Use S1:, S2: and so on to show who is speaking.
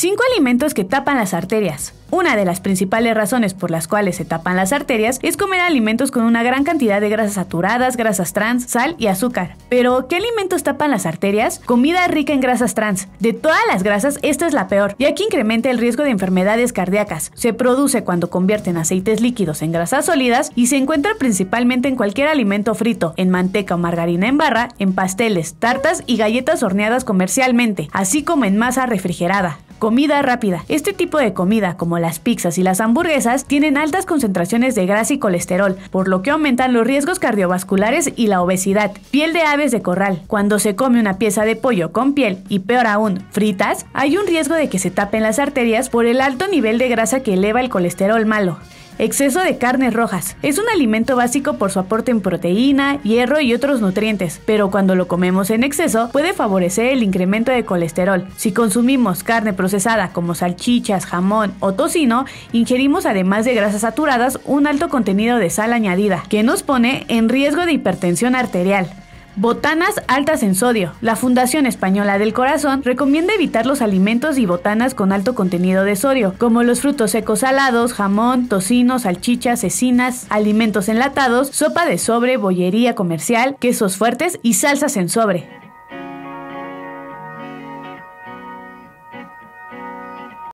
S1: Cinco alimentos que tapan las arterias. Una de las principales razones por las cuales se tapan las arterias es comer alimentos con una gran cantidad de grasas saturadas, grasas trans, sal y azúcar. Pero, ¿qué alimentos tapan las arterias? Comida rica en grasas trans. De todas las grasas, esta es la peor, ya que incrementa el riesgo de enfermedades cardíacas. Se produce cuando convierten aceites líquidos en grasas sólidas y se encuentra principalmente en cualquier alimento frito, en manteca o margarina en barra, en pasteles, tartas y galletas horneadas comercialmente, así como en masa refrigerada. Comida rápida. Este tipo de comida, como las pizzas y las hamburguesas, tienen altas concentraciones de grasa y colesterol, por lo que aumentan los riesgos cardiovasculares y la obesidad. Piel de aves de corral. Cuando se come una pieza de pollo con piel y peor aún, fritas, hay un riesgo de que se tapen las arterias por el alto nivel de grasa que eleva el colesterol malo. Exceso de carnes rojas. Es un alimento básico por su aporte en proteína, hierro y otros nutrientes, pero cuando lo comemos en exceso puede favorecer el incremento de colesterol. Si consumimos carne procesada como salchichas, jamón o tocino, ingerimos además de grasas saturadas un alto contenido de sal añadida, que nos pone en riesgo de hipertensión arterial, Botanas altas en sodio. La Fundación Española del Corazón recomienda evitar los alimentos y botanas con alto contenido de sodio, como los frutos secos salados, jamón, tocino, salchichas, cecinas, alimentos enlatados, sopa de sobre, bollería comercial, quesos fuertes y salsas en sobre.